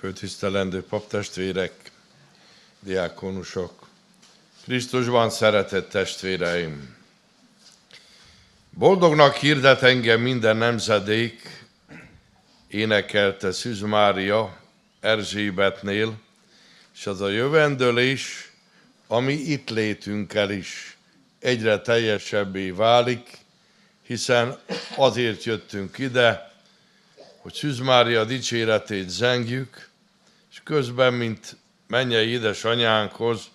főtisztelendő paptestvérek, diákonusok, Krisztusban szeretett testvéreim! Boldognak hirdet engem minden nemzedék, énekelte Szűz Mária Erzsébetnél, és az a jövendőlés, ami itt létünkkel is egyre teljesebbé válik, hiszen azért jöttünk ide, hogy Szűz Mária dicséretét zengjük, közben, mint mennyei édesanyánkhoz,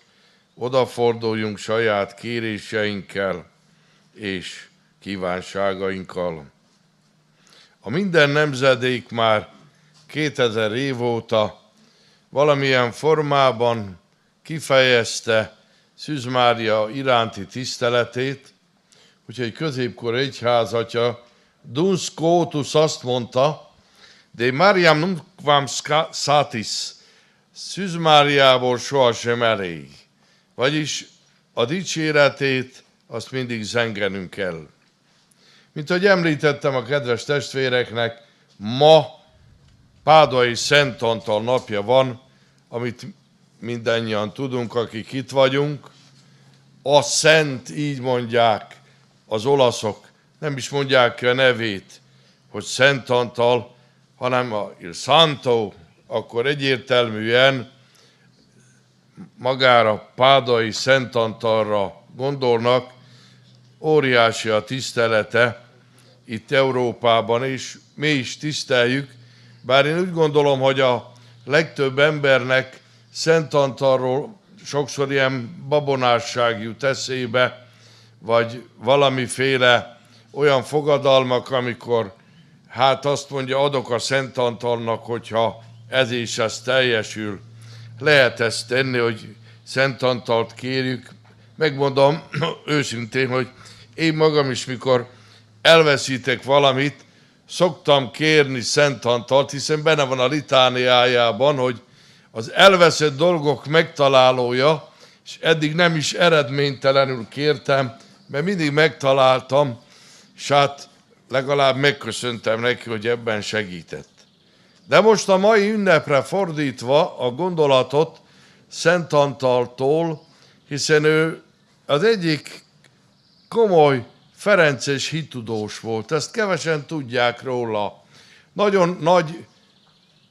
odaforduljunk saját kéréseinkkel és kívánságainkkal. A minden nemzedék már 2000 év óta valamilyen formában kifejezte Szűz Mária iránti tiszteletét, úgyhogy középkor egyházatja Duns Kótusz azt mondta, de Máriám numquam satis, Szűz Máriából sohasem elég. Vagyis a dicséretét azt mindig zengenünk kell. Mint ahogy említettem a kedves testvéreknek, ma Pádai Szent Antal napja van, amit mindannyian tudunk, akik itt vagyunk. A Szent, így mondják az olaszok, nem is mondják ki a nevét, hogy Szent Antal, hanem a il santo, akkor egyértelműen magára Pádai Szent Antalra gondolnak, óriási a tisztelete itt Európában, és mi is tiszteljük, bár én úgy gondolom, hogy a legtöbb embernek Szent Antalról sokszor ilyen babonásság jut eszébe, vagy valamiféle olyan fogadalmak, amikor Hát azt mondja, adok a Szent Antalnak, hogyha ez is ez teljesül. Lehet ezt tenni, hogy Szent Antalt kérjük. Megmondom őszintén, hogy én magam is, mikor elveszítek valamit, szoktam kérni Szent Antalt, hiszen benne van a litániájában, hogy az elveszett dolgok megtalálója, és eddig nem is eredménytelenül kértem, mert mindig megtaláltam, és hát legalább megköszöntem neki, hogy ebben segített. De most a mai ünnepre fordítva a gondolatot Szent Antaltól, hiszen ő az egyik komoly Ferences hitudós volt, ezt kevesen tudják róla. Nagyon nagy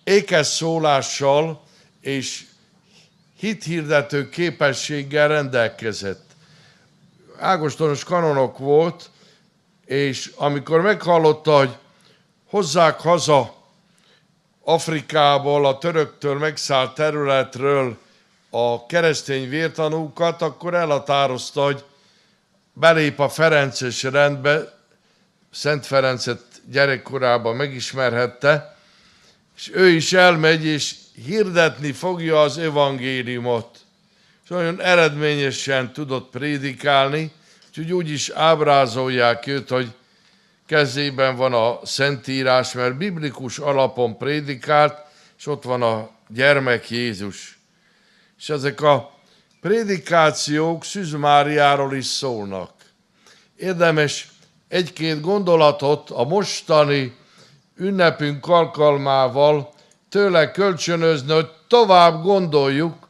ékes szólással és hithirdető képességgel rendelkezett. Ágostonos kanonok volt, és amikor meghallotta, hogy hozzák haza Afrikából, a töröktől megszállt területről a keresztény vértanúkat, akkor elhatározta, hogy belép a Ferences rendbe, Szent Ferencet gyerekkorában megismerhette, és ő is elmegy, és hirdetni fogja az evangéliumot. És nagyon eredményesen tudott prédikálni, Úgyhogy úgy is ábrázolják őt, hogy kezében van a Szentírás, mert biblikus alapon prédikált, és ott van a gyermek Jézus. És ezek a prédikációk Szűz Máriáról is szólnak. Érdemes egy-két gondolatot a mostani ünnepünk alkalmával tőle kölcsönözni, hogy tovább gondoljuk,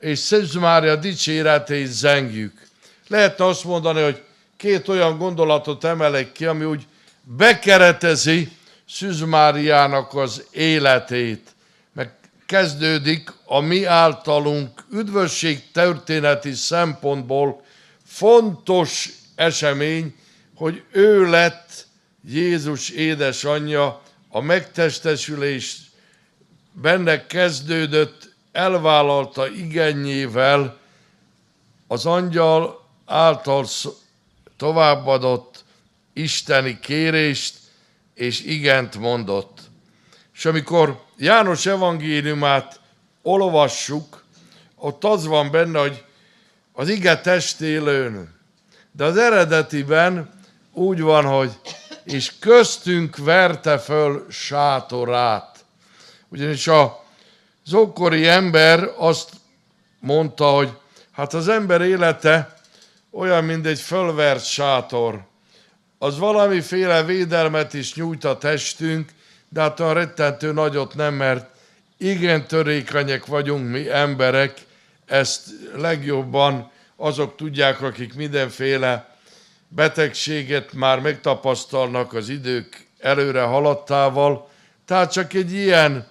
és Szűz Mária dicséretét zengjük. Lehetne azt mondani, hogy két olyan gondolatot emelek ki, ami úgy bekeretezi Szűz Máriának az életét, meg kezdődik a mi általunk üdvösség történeti szempontból fontos esemény, hogy ő lett Jézus édesanyja, a megtestesülés benne kezdődött, elvállalta igennyével, az angyal által továbbadott isteni kérést és igent mondott. És amikor János evangéliumát olvassuk, ott az van benne, hogy az ige testélőn, de az eredetiben úgy van, hogy és köztünk verte föl sátorát. Ugyanis a, az ember azt mondta, hogy hát az ember élete olyan, mint egy fölvert sátor. Az valamiféle védelmet is nyújt a testünk, de hát olyan rettentő nagyot nem, mert igen törékenyek vagyunk mi emberek, ezt legjobban azok tudják, akik mindenféle betegséget már megtapasztalnak az idők előre haladtával. Tehát csak egy ilyen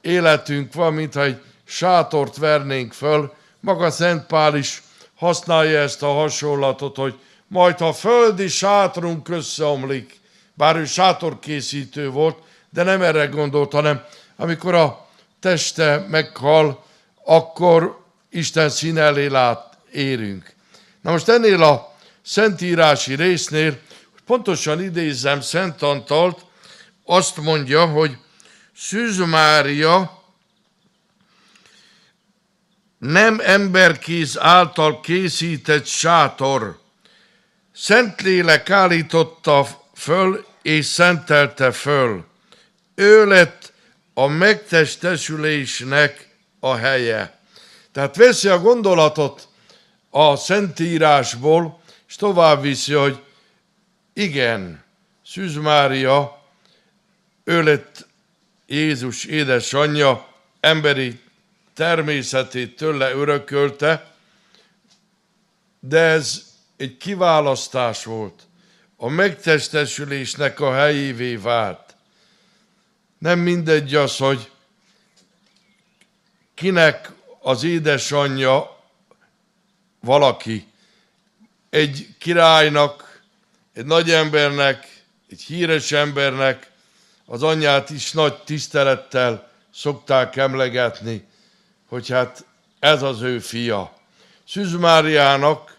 életünk van, mintha egy sátort vernénk föl. Maga Szent Pál is használja ezt a hasonlatot, hogy majd a földi sátrunk összeomlik, bár ő sátorkészítő volt, de nem erre gondolt, hanem amikor a teste meghal, akkor Isten szín elé lát, érünk. Na most ennél a szentírási résznél, hogy pontosan idézem Szent Antalt, azt mondja, hogy Szűz Mária nem emberkéz által készített sátor. Szentlélek állította föl és szentelte föl. Ő lett a megtestesülésnek a helye. Tehát veszi a gondolatot a Szentírásból, és tovább viszi, hogy igen, Szűz Mária, ő lett Jézus édesanyja, emberi természetét tőle örökölte, de ez egy kiválasztás volt. A megtestesülésnek a helyévé vált. Nem mindegy az, hogy kinek az édesanyja valaki. Egy királynak, egy nagy embernek, egy híres embernek az anyját is nagy tisztelettel szokták emlegetni hogy hát ez az ő fia. Szűz Máriának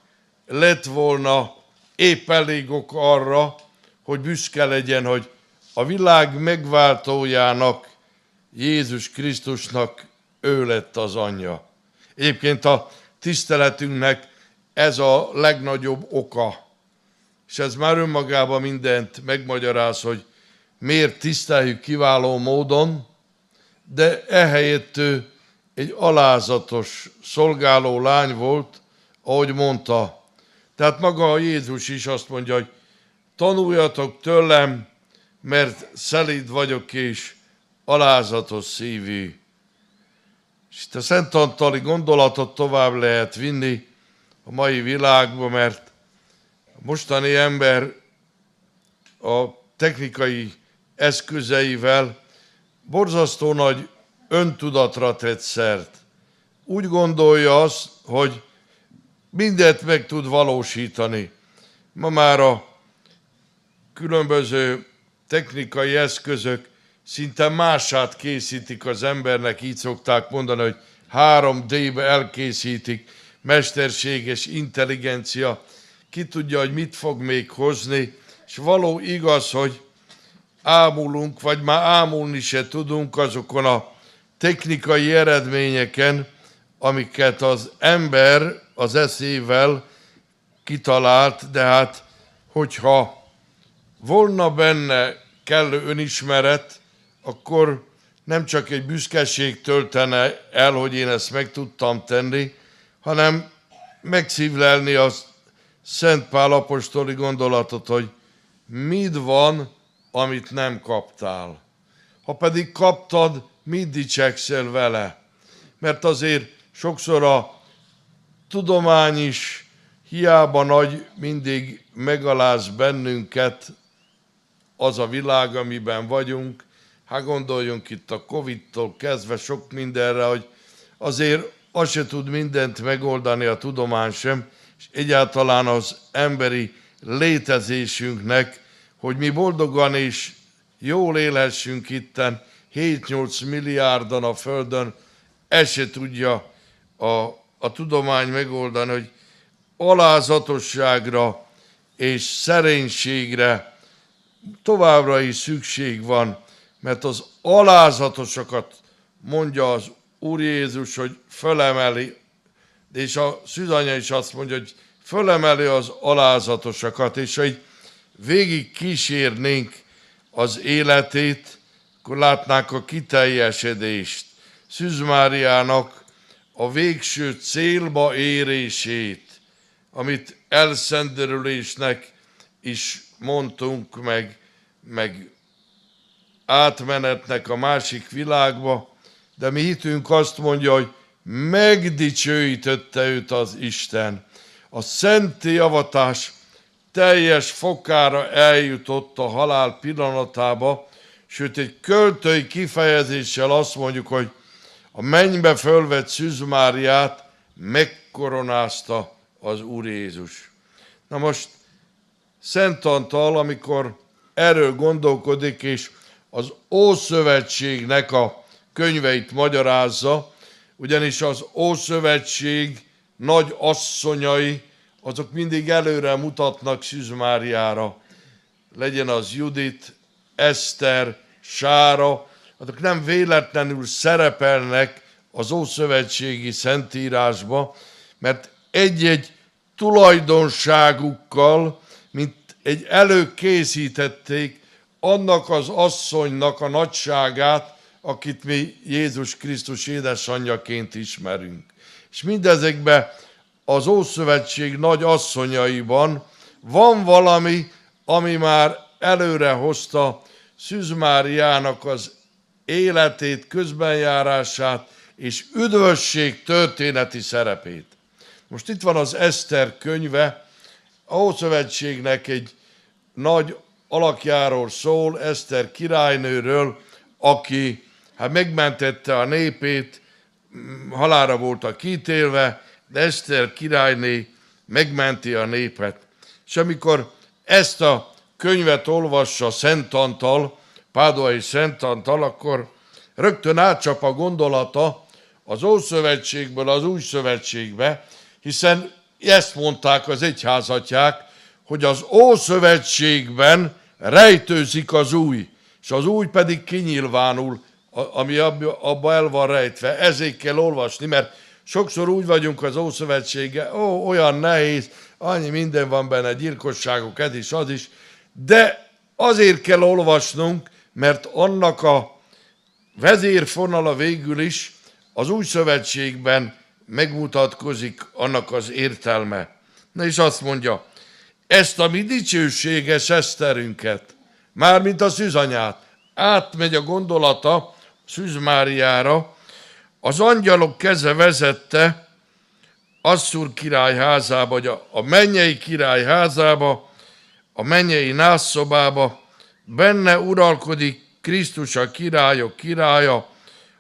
lett volna épp elég ok arra, hogy büszke legyen, hogy a világ megváltójának, Jézus Krisztusnak ő lett az anyja. Egyébként a tiszteletünknek ez a legnagyobb oka, és ez már önmagában mindent megmagyaráz, hogy miért tiszteljük kiváló módon, de ehelyett ő egy alázatos szolgáló lány volt, ahogy mondta. Tehát maga a Jézus is azt mondja, hogy tanuljatok tőlem, mert szelíd vagyok és alázatos szívű. És itt a Szent Antali gondolatot tovább lehet vinni a mai világba, mert a mostani ember a technikai eszközeivel borzasztó nagy öntudatra tett szert. Úgy gondolja azt, hogy mindent meg tud valósítani. Ma már a különböző technikai eszközök szinte mását készítik az embernek, így szokták mondani, hogy 3D-be elkészítik, mesterséges intelligencia, ki tudja, hogy mit fog még hozni, és való igaz, hogy ámulunk, vagy már ámulni se tudunk azokon a technikai eredményeken, amiket az ember az eszével kitalált, de hát hogyha volna benne kellő önismeret, akkor nem csak egy büszkeség töltene el, hogy én ezt meg tudtam tenni, hanem megszívlelni a Szent Pál apostoli gondolatot, hogy mit van, amit nem kaptál. Ha pedig kaptad, mit dicsekszel vele. Mert azért sokszor a tudomány is hiába nagy, mindig megaláz bennünket az a világ, amiben vagyunk. Hát gondoljunk itt a Covid-tól kezdve sok mindenre, hogy azért az se tud mindent megoldani a tudomány sem, és egyáltalán az emberi létezésünknek, hogy mi boldogan és jól élhessünk itten, 7-8 milliárdan a Földön, ezt se tudja a, a tudomány megoldani, hogy alázatosságra és szerénységre továbbra is szükség van, mert az alázatosokat mondja az Úr Jézus, hogy fölemeli, és a szüzanya is azt mondja, hogy fölemeli az alázatosakat, és hogy végig kísérnénk az életét, akkor látnák a kiteljesedést, Szűz Máriának a végső célba érését, amit elszenderülésnek is mondtunk, meg, meg átmenetnek a másik világba, de mi hitünk azt mondja, hogy megdicsőítette őt az Isten. A szenti avatás teljes fokára eljutott a halál pillanatába, sőt egy költői kifejezéssel azt mondjuk, hogy a mennybe fölvett Szűzmáriát megkoronázta az Úr Jézus. Na most Szent Antal, amikor erről gondolkodik, és az Ószövetségnek a könyveit magyarázza, ugyanis az Ószövetség nagy asszonyai, azok mindig előre mutatnak Szűz Máriára. Legyen az Judit, Eszter, Sára, azok nem véletlenül szerepelnek az Ószövetségi Szentírásba, mert egy-egy tulajdonságukkal, mint egy előkészítették annak az asszonynak a nagyságát, akit mi Jézus Krisztus édesanyjaként ismerünk. És mindezekben az Ószövetség nagy asszonyaiban van valami, ami már előre hozta Szűzmáriának az életét, közbenjárását és üdvösség történeti szerepét. Most itt van az Eszter könyve, a Ószövetségnek egy nagy alakjáról szól, Eszter királynőről, aki hát megmentette a népét, halára voltak kitélve, de Eszter királyné megmenti a népet. És amikor ezt a könyvet olvassa Szent Antal, Pádoai Szent Antal, akkor rögtön átcsap a gondolata az Ószövetségből az Új Szövetségbe, hiszen ezt mondták az egyházatják, hogy az Ószövetségben rejtőzik az új, és az új pedig kinyilvánul, ami abba el van rejtve. Ezért kell olvasni, mert sokszor úgy vagyunk az Ószövetsége, ó, olyan nehéz, annyi minden van benne, gyilkosságok, ez is, az is, de azért kell olvasnunk, mert annak a vezérfonala végül is az új szövetségben megmutatkozik annak az értelme. Na és azt mondja, ezt a mi dicsőséges eszterünket, mármint a szűzanyát, átmegy a gondolata Szűz Máriára, az angyalok keze vezette Asszur király házába, vagy a mennyei király házába, a mennyei nászszobába, benne uralkodik Krisztus a királyok királya,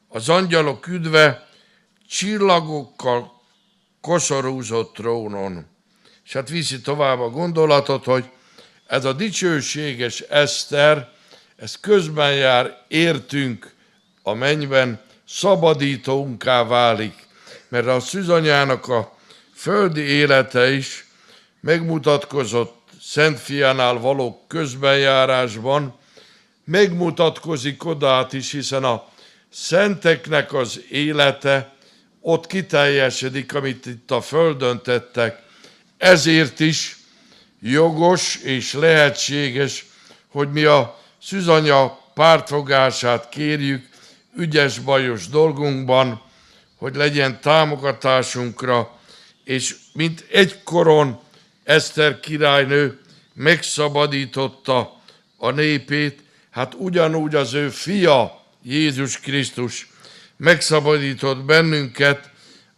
az angyalok üdve, csillagokkal kosorúzott trónon. És hát viszi tovább a gondolatot, hogy ez a dicsőséges Eszter, ez közben jár értünk a mennyben, szabadítónká válik, mert a szüzanyának a földi élete is megmutatkozott Szent fiánál való közbenjárásban megmutatkozik odát is, hiszen a szenteknek az élete ott kiteljesedik, amit itt a földön tettek. Ezért is jogos és lehetséges, hogy mi a szüzanya pártfogását kérjük ügyes-bajos dolgunkban, hogy legyen támogatásunkra, és mint egykoron Eszter királynő megszabadította a népét, hát ugyanúgy az ő fia, Jézus Krisztus megszabadított bennünket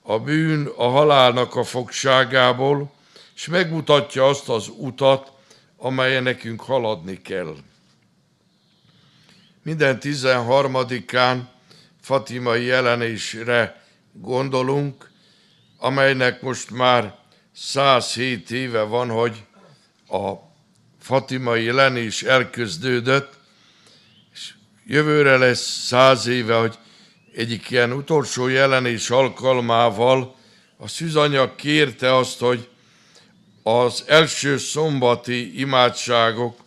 a bűn, a halálnak a fogságából, és megmutatja azt az utat, amelyen nekünk haladni kell. Minden 13-án Fatimai jelenésre gondolunk, amelynek most már 107 éve van, hogy a fatimai Len is elkezdődött, és jövőre lesz száz éve, hogy egyik ilyen utolsó jelenés alkalmával a szűzanya kérte azt, hogy az első szombati imádságok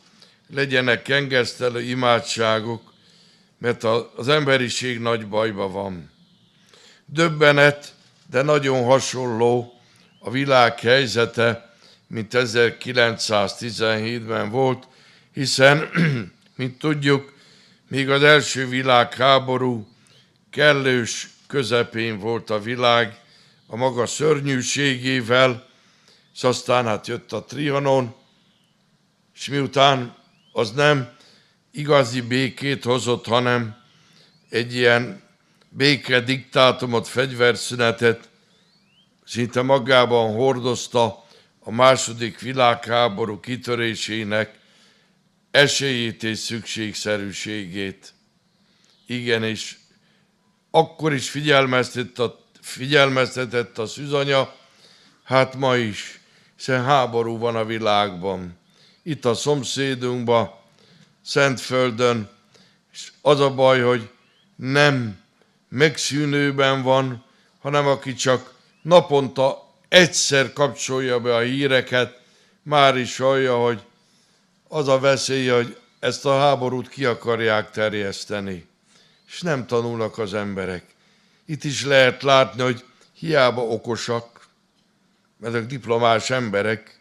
legyenek kengesztelő imádságok, mert az emberiség nagy bajba van. Döbbenet, de nagyon hasonló a világ helyzete, mint 1917-ben volt, hiszen, mint tudjuk, még az első világháború kellős közepén volt a világ a maga szörnyűségével, és aztán hát jött a Trianon, és miután az nem igazi békét hozott, hanem egy ilyen béke diktátumot, fegyverszünetet, szinte magában hordozta a második világháború kitörésének esélyét és szükségszerűségét. Igenis, akkor is figyelmeztetett a, figyelmeztetett a szüzanya, hát ma is, hiszen háború van a világban. Itt a szomszédunkban, Szentföldön, és az a baj, hogy nem megszűnőben van, hanem aki csak naponta egyszer kapcsolja be a híreket, már is hallja, hogy az a veszély, hogy ezt a háborút ki akarják terjeszteni, és nem tanulnak az emberek. Itt is lehet látni, hogy hiába okosak, ezek diplomás emberek,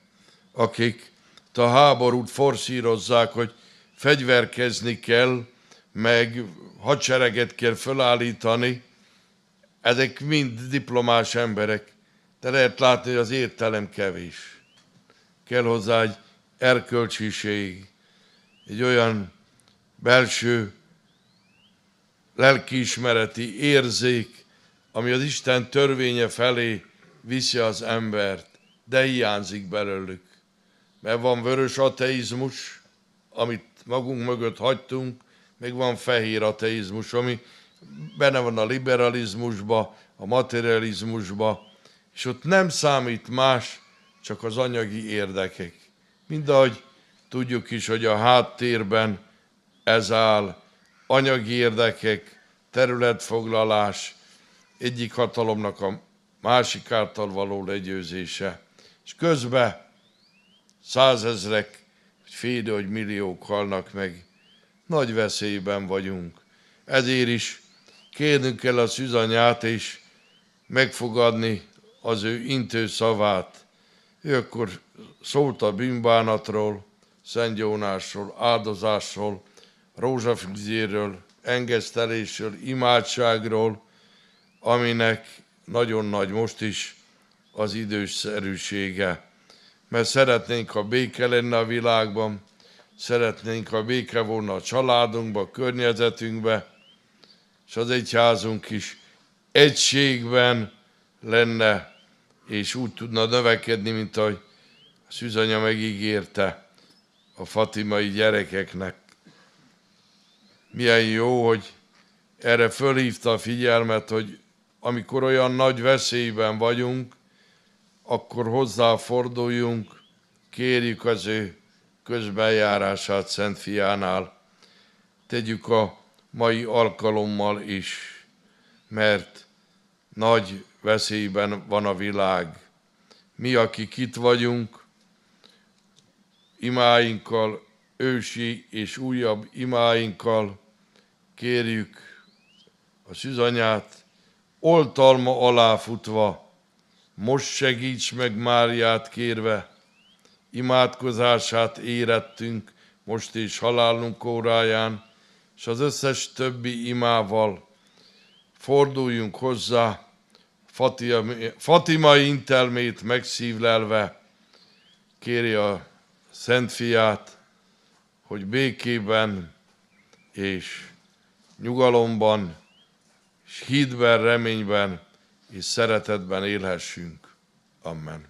akik a háborút forszírozzák, hogy fegyverkezni kell, meg hadsereget kell fölállítani, ezek mind diplomás emberek, de lehet látni, hogy az értelem kevés. Kell hozzá egy erkölcsiség, egy olyan belső lelkiismereti érzék, ami az Isten törvénye felé viszi az embert, de hiányzik belőlük. Mert van vörös ateizmus, amit magunk mögött hagytunk, még van fehér ateizmus, ami benne van a liberalizmusba, a materializmusba, és ott nem számít más, csak az anyagi érdekek. Mindahogy tudjuk is, hogy a háttérben ez áll, anyagi érdekek, területfoglalás, egyik hatalomnak a másik által való legyőzése. És közben százezrek, félő, hogy milliók halnak meg, nagy veszélyben vagyunk. Ezért is kérnünk kell a szüzanyát, és megfogadni az ő intő szavát. Ő akkor szólt a bűnbánatról, Szent Jónásról, áldozásról, rózsafűzéről, engesztelésről, imádságról, aminek nagyon nagy most is az időszerűsége. Mert szeretnénk, ha béke lenne a világban, szeretnénk, ha béke volna a családunkba, a környezetünkbe, és az egyházunk is egységben lenne, és úgy tudna növekedni, mint ahogy a szűzanya megígérte a fatimai gyerekeknek. Milyen jó, hogy erre fölhívta a figyelmet, hogy amikor olyan nagy veszélyben vagyunk, akkor hozzáforduljunk, kérjük az ő közbenjárását Szent Fiánál. Tegyük a mai alkalommal is, mert nagy veszélyben van a világ. Mi, akik itt vagyunk, imáinkkal, ősi és újabb imáinkkal kérjük a szüzanyát, oltalma alá futva, most segíts meg Máriát kérve, imádkozását érettünk most és halálunk óráján, és az összes többi imával forduljunk hozzá, Fatima intelmét megszívlelve kéri a Szent Fiát, hogy békében és nyugalomban, és hídben, reményben és szeretetben élhessünk. Amen.